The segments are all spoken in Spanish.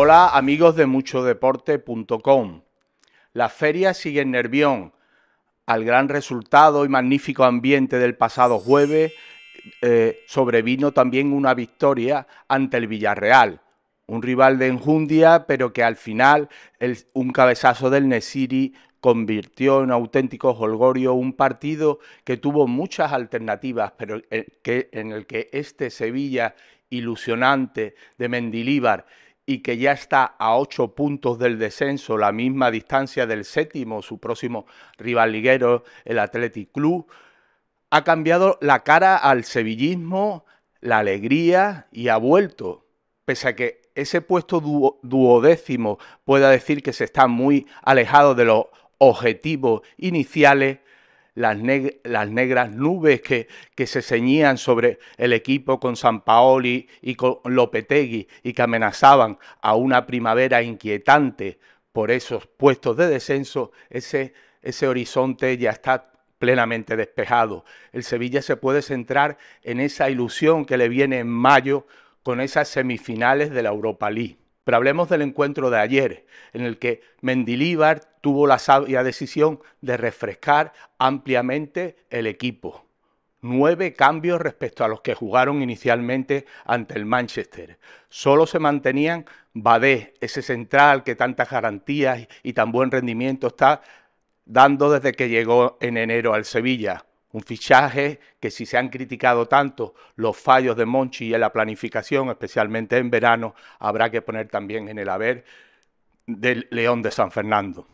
Hola amigos de muchodeporte.com. La feria sigue en Nervión. Al gran resultado y magnífico ambiente del pasado jueves eh, sobrevino también una victoria ante el Villarreal. Un rival de enjundia, pero que al final un cabezazo del Nesiri convirtió en auténtico holgorio un partido que tuvo muchas alternativas, pero en, eh, en el que este Sevilla ilusionante de Mendilíbar y que ya está a ocho puntos del descenso, la misma distancia del séptimo, su próximo rival liguero, el Athletic Club, ha cambiado la cara al sevillismo, la alegría y ha vuelto. Pese a que ese puesto duodécimo pueda decir que se está muy alejado de los objetivos iniciales, las, negras nubes que, se ceñían sobre el equipo con San Paoli y con Lopetegui y que amenazaban a una primavera inquietante por esos puestos de descenso, ese, ese horizonte ya está plenamente despejado. El Sevilla se puede centrar en esa ilusión que le viene en mayo con esas semifinales de la Europa League. Pero hablemos del encuentro de ayer, en el que Mendilíbar tuvo la sabia decisión de refrescar ampliamente el equipo. Nueve cambios respecto a los que jugaron inicialmente ante el Manchester. Solo se mantenían Badé, ese central que tantas garantías y tan buen rendimiento está dando desde que llegó en enero al Sevilla. Un fichaje que si se han criticado tanto los fallos de Monchi y en la planificación, especialmente en verano, habrá que poner también en el haber del León de San Fernando.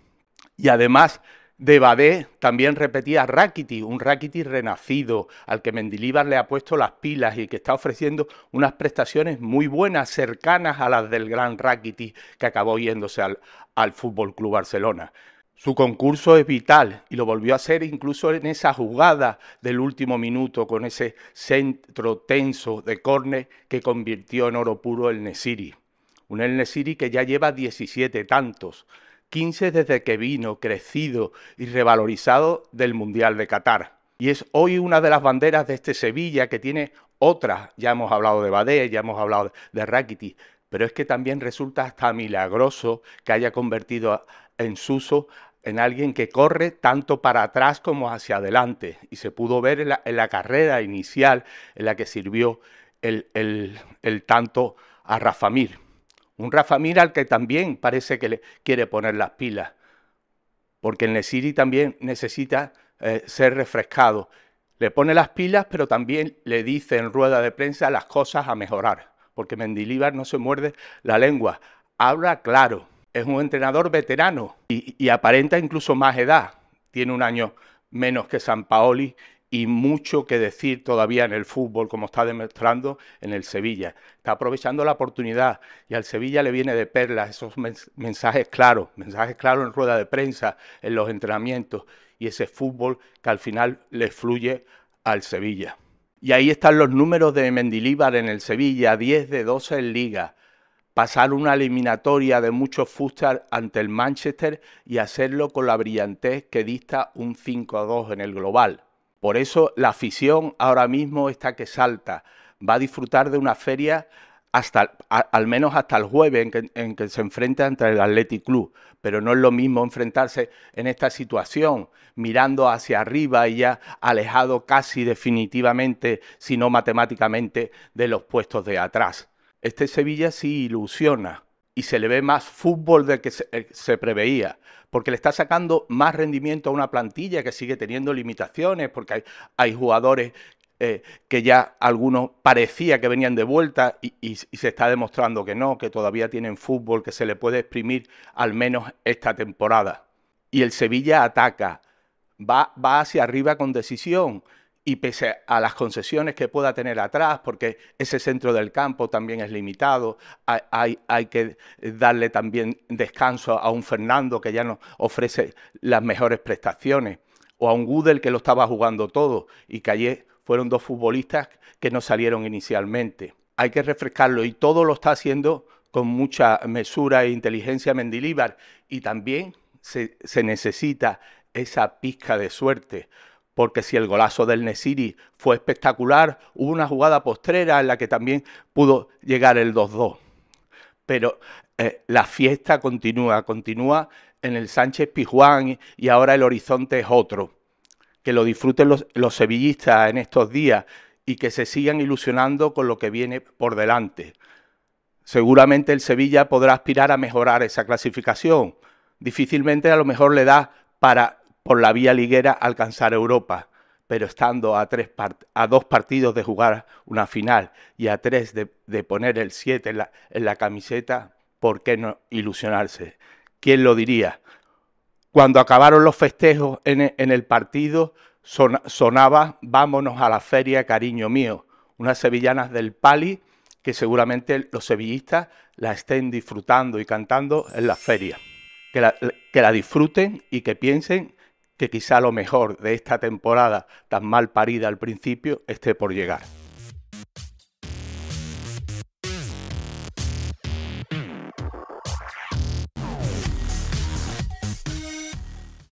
Y además de Badé también repetía Rakiti, un Rakiti renacido, al que Mendilíbar le ha puesto las pilas y que está ofreciendo unas prestaciones muy buenas, cercanas a las del gran Rakiti que acabó yéndose al, al Fútbol Club Barcelona. Su concurso es vital y lo volvió a hacer incluso en esa jugada del último minuto con ese centro tenso de corne que convirtió en oro puro el Nesiri. Un El Nesiri que ya lleva 17 tantos, 15 desde que vino, crecido y revalorizado del Mundial de Qatar. Y es hoy una de las banderas de este Sevilla que tiene otras. Ya hemos hablado de Badé, ya hemos hablado de Rakiti, pero es que también resulta hasta milagroso que haya convertido a en Suso en alguien que corre tanto para atrás como hacia adelante. Y se pudo ver en la, carrera inicial en la que sirvió el, tanto a Rafamir. Un Rafamir al que también parece que le quiere poner las pilas, porque el Nesiri también necesita eh, ser refrescado. Le pone las pilas, pero también le dice en rueda de prensa las cosas a mejorar, porque Mendilibar no se muerde la lengua, habla claro es un entrenador veterano y, aparenta incluso más edad. Tiene un año menos que San Paoli y mucho que decir todavía en el fútbol, como está demostrando en el Sevilla. Está aprovechando la oportunidad y al Sevilla le viene de perlas esos mensajes claros, mensajes claros en rueda de prensa, en los entrenamientos y ese fútbol que al final le fluye al Sevilla. Y ahí están los números de Mendilíbar en el Sevilla, 10 de 12 en Liga, pasar una eliminatoria de muchos futsal ante el Manchester y hacerlo con la brillantez que dista un 5-2 en el global. Por eso la afición ahora mismo está que salta, va a disfrutar de una feria hasta, al menos hasta el jueves en que, en que se enfrenta ante el Athletic Club. Pero no es lo mismo enfrentarse en esta situación, mirando hacia arriba y ya alejado casi definitivamente, si no matemáticamente, de los puestos de atrás este Sevilla sí ilusiona y se le ve más fútbol del que eh, se, preveía, porque le está sacando más rendimiento a una plantilla que sigue teniendo limitaciones, porque hay, jugadores eh, que ya algunos parecía que venían de vuelta y, se está demostrando que no, que todavía tienen fútbol, que se le puede exprimir al menos esta temporada. Y el Sevilla ataca, va, va hacia arriba con decisión y pese a las concesiones que pueda tener atrás, porque ese centro del campo también es limitado, hay, hay, que darle también descanso a un Fernando que ya nos ofrece las mejores prestaciones, o a un Gudel que lo estaba jugando todo y que ayer fueron dos futbolistas que no salieron inicialmente. Hay que refrescarlo y todo lo está haciendo con mucha mesura e inteligencia Mendilíbar y también se, se necesita esa pizca de suerte porque si el golazo del Nesiri fue espectacular, hubo una jugada postrera en la que también pudo llegar el 2-2. Pero eh, la fiesta continúa, continúa en el Sánchez Pijuán y ahora el horizonte es otro. Que lo disfruten los sevillistas en estos días y que se sigan ilusionando con lo que viene por delante. Seguramente el Sevilla podrá aspirar a mejorar esa clasificación. Difícilmente a lo mejor le da para por la vía liguera alcanzar Europa, pero estando a, a dos partidos de jugar una final y a tres de, poner el 7 en la, camiseta, ¿por qué no ilusionarse? ¿Quién lo diría? Cuando acabaron los festejos en, el partido, sonaba Vámonos a la feria, cariño mío, unas sevillanas del Pali que seguramente los sevillistas la estén disfrutando y cantando en la feria. que la disfruten y que piensen que quizá lo mejor de esta temporada tan mal parida al principio esté por llegar.